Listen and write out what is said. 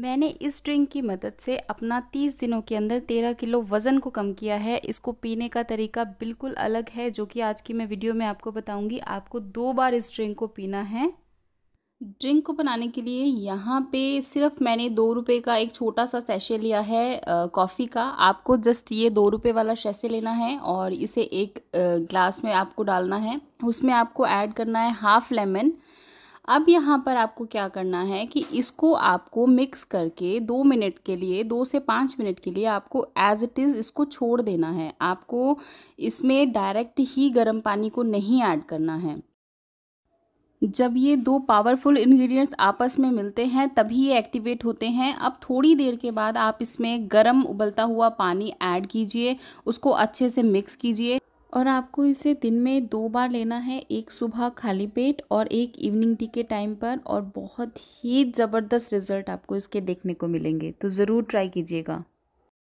मैंने इस ड्रिंक की मदद से अपना 30 दिनों के अंदर 13 किलो वज़न को कम किया है इसको पीने का तरीका बिल्कुल अलग है जो कि आज की मैं वीडियो में आपको बताऊंगी आपको दो बार इस ड्रिंक को पीना है ड्रिंक को बनाने के लिए यहाँ पे सिर्फ मैंने दो रुपये का एक छोटा सा सेशे लिया है कॉफ़ी का आपको जस्ट ये दो रुपये वाला सेशे लेना है और इसे एक ग्लास में आपको डालना है उसमें आपको ऐड करना है हाफ़ लेमन अब यहाँ पर आपको क्या करना है कि इसको आपको मिक्स करके दो मिनट के लिए दो से पाँच मिनट के लिए आपको एज इट इज़ इसको छोड़ देना है आपको इसमें डायरेक्ट ही गर्म पानी को नहीं ऐड करना है जब ये दो पावरफुल इंग्रेडिएंट्स आपस में मिलते हैं तभी ये एक्टिवेट होते हैं अब थोड़ी देर के बाद आप इसमें गर्म उबलता हुआ पानी ऐड कीजिए उसको अच्छे से मिक्स कीजिए और आपको इसे दिन में दो बार लेना है एक सुबह खाली पेट और एक इवनिंग टी के टाइम पर और बहुत ही ज़बरदस्त रिज़ल्ट आपको इसके देखने को मिलेंगे तो ज़रूर ट्राई कीजिएगा